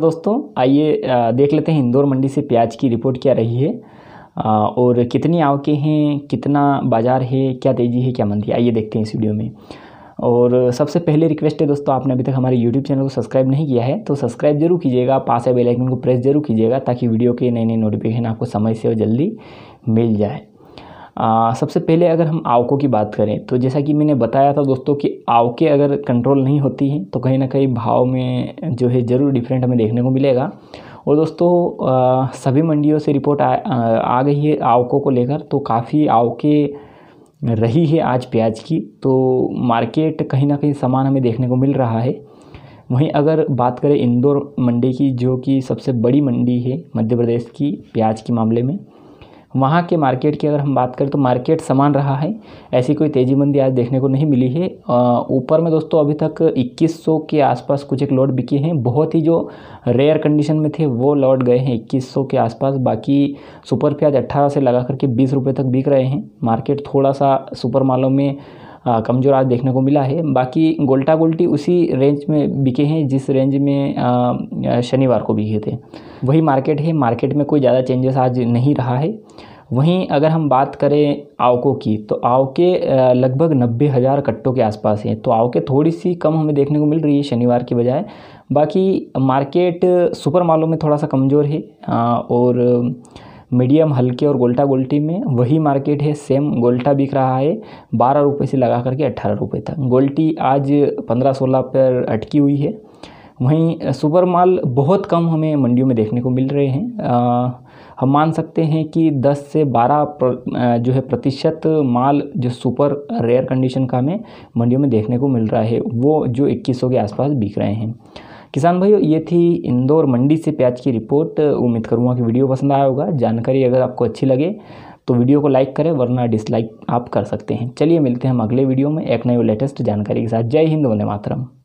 दोस्तों आइए देख लेते हैं इंदौर मंडी से प्याज की रिपोर्ट क्या रही है और कितनी आवके हैं कितना बाज़ार है क्या तेज़ी है क्या मंदी आइए देखते हैं इस वीडियो में और सबसे पहले रिक्वेस्ट है दोस्तों आपने अभी तक हमारे यूट्यूब चैनल को सब्सक्राइब नहीं किया है तो सब्सक्राइब जरूर कीजिएगा पास है बेल आइकन को प्रेस जरूर कीजिएगा ताकि वीडियो के नए नए नोटिफिकेशन आपको समय से और जल्दी मिल जाए आ, सबसे पहले अगर हम आवकों की बात करें तो जैसा कि मैंने बताया था दोस्तों कि आवके अगर कंट्रोल नहीं होती हैं तो कहीं ना कहीं भाव में जो है ज़रूर डिफरेंट हमें देखने को मिलेगा और दोस्तों आ, सभी मंडियों से रिपोर्ट आ, आ गई है आवकों को लेकर तो काफ़ी आवके रही है आज प्याज की तो मार्केट कहीं ना कहीं सामान हमें देखने को मिल रहा है वहीं अगर बात करें इंदौर मंडी की जो कि सबसे बड़ी मंडी है मध्य प्रदेश की प्याज के मामले में वहाँ के मार्केट की अगर हम बात करें तो मार्केट समान रहा है ऐसी कोई तेज़ी मंदी आज देखने को नहीं मिली है ऊपर में दोस्तों अभी तक 2100 के आसपास कुछ एक लॉट बिके हैं बहुत ही जो रेयर कंडीशन में थे वो लॉट गए हैं 2100 के आसपास बाकी सुपर प्याज 18 से लगा करके बीस रुपये तक बिक रहे हैं मार्केट थोड़ा सा सुपर मालों में कमज़ोर आज देखने को मिला है बाकी गोल्टा गोल्टी उसी रेंज में बिके हैं जिस रेंज में शनिवार को बिके थे वही मार्केट है मार्केट में कोई ज़्यादा चेंजेस आज नहीं रहा है वहीं अगर हम बात करें आवकों की तो आवके लगभग नब्बे हज़ार कट्टों के आसपास हैं तो आवके थोड़ी सी कम हमें देखने को मिल रही है शनिवार की बजाय बाकी मार्केट सुपर मालों में थोड़ा सा कमज़ोर है और मीडियम हल्के और गोल्टा गोल्टी में वही मार्केट है सेम गोल्टा बिक रहा है बारह रुपये से लगा करके अट्ठारह रुपये तक गोल्टी आज पंद्रह सोलह पर अटकी हुई है वहीं सुपर माल बहुत कम हमें मंडियों में देखने को मिल रहे हैं आ, हम मान सकते हैं कि 10 से 12 जो है प्रतिशत माल जो सुपर रेयर कंडीशन का हमें मंडियों में देखने को मिल रहा है वो जो 2100 के आसपास बिक रहे हैं किसान भाइयों ये थी इंदौर मंडी से प्याज की रिपोर्ट उम्मीद करूँगा कि वीडियो पसंद आया होगा जानकारी अगर आपको अच्छी लगे तो वीडियो को लाइक करें वरना डिसलाइक आप कर सकते हैं चलिए मिलते हैं हम अगले वीडियो में एक नए लेटेस्ट जानकारी के साथ जय हिंद वंदे मातरम